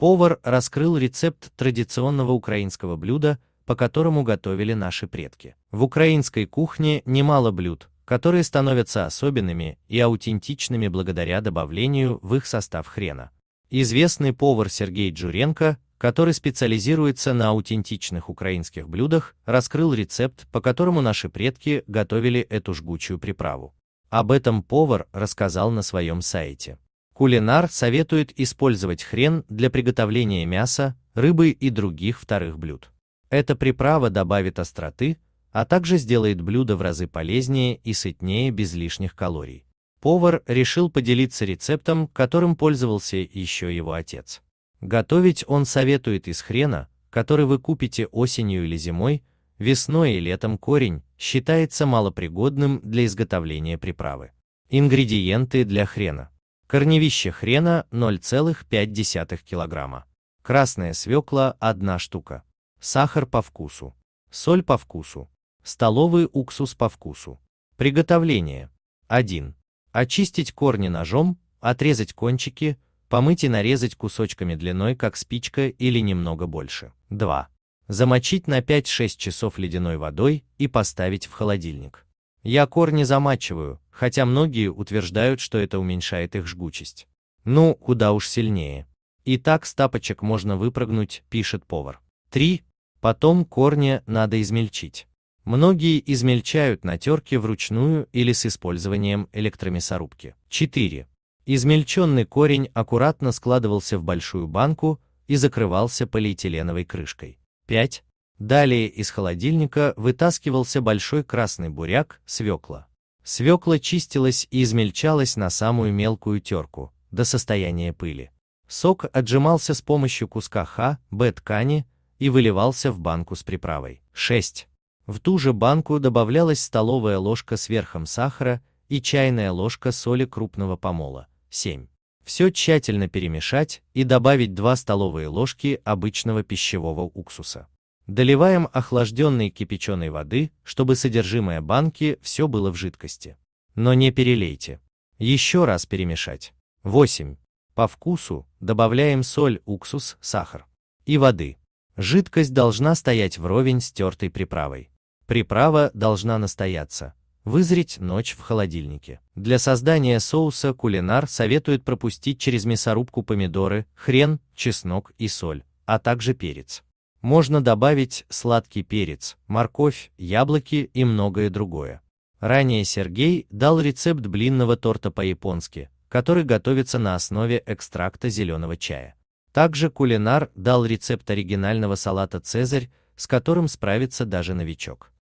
Повар раскрыл рецепт традиционного украинского блюда, по которому готовили наши предки. В украинской кухне немало блюд, которые становятся особенными и аутентичными благодаря добавлению в их состав хрена. Известный повар Сергей Джуренко, который специализируется на аутентичных украинских блюдах, раскрыл рецепт, по которому наши предки готовили эту жгучую приправу. Об этом повар рассказал на своем сайте. Кулинар советует использовать хрен для приготовления мяса, рыбы и других вторых блюд. Эта приправа добавит остроты, а также сделает блюдо в разы полезнее и сытнее без лишних калорий. Повар решил поделиться рецептом, которым пользовался еще его отец. Готовить он советует из хрена, который вы купите осенью или зимой, весной и летом корень считается малопригодным для изготовления приправы. Ингредиенты для хрена. Корневище хрена 0,5 кг. Красная свекла 1 штука. Сахар по вкусу. Соль по вкусу. Столовый уксус по вкусу. Приготовление. 1. Очистить корни ножом, отрезать кончики, помыть и нарезать кусочками длиной как спичка или немного больше. 2. Замочить на 5-6 часов ледяной водой и поставить в холодильник. Я корни замачиваю, хотя многие утверждают, что это уменьшает их жгучесть. Ну, куда уж сильнее. И так с тапочек можно выпрыгнуть, пишет повар. 3. Потом корни надо измельчить. Многие измельчают на терке вручную или с использованием электромясорубки. 4. Измельченный корень аккуратно складывался в большую банку и закрывался полиэтиленовой крышкой. 5. Далее из холодильника вытаскивался большой красный буряк, свекла. Свекла чистилась и измельчалась на самую мелкую терку, до состояния пыли. Сок отжимался с помощью куска Х, Б ткани и выливался в банку с приправой. 6. В ту же банку добавлялась столовая ложка с верхом сахара и чайная ложка соли крупного помола. 7. Все тщательно перемешать и добавить 2 столовые ложки обычного пищевого уксуса. Доливаем охлажденной кипяченой воды, чтобы содержимое банки все было в жидкости. Но не перелейте. Еще раз перемешать. 8. По вкусу добавляем соль, уксус, сахар и воды. Жидкость должна стоять вровень с тертой приправой. Приправа должна настояться. Вызреть ночь в холодильнике. Для создания соуса кулинар советует пропустить через мясорубку помидоры, хрен, чеснок и соль, а также перец. Можно добавить сладкий перец, морковь, яблоки и многое другое. Ранее Сергей дал рецепт блинного торта по-японски, который готовится на основе экстракта зеленого чая. Также кулинар дал рецепт оригинального салата «Цезарь», с которым справится даже новичок.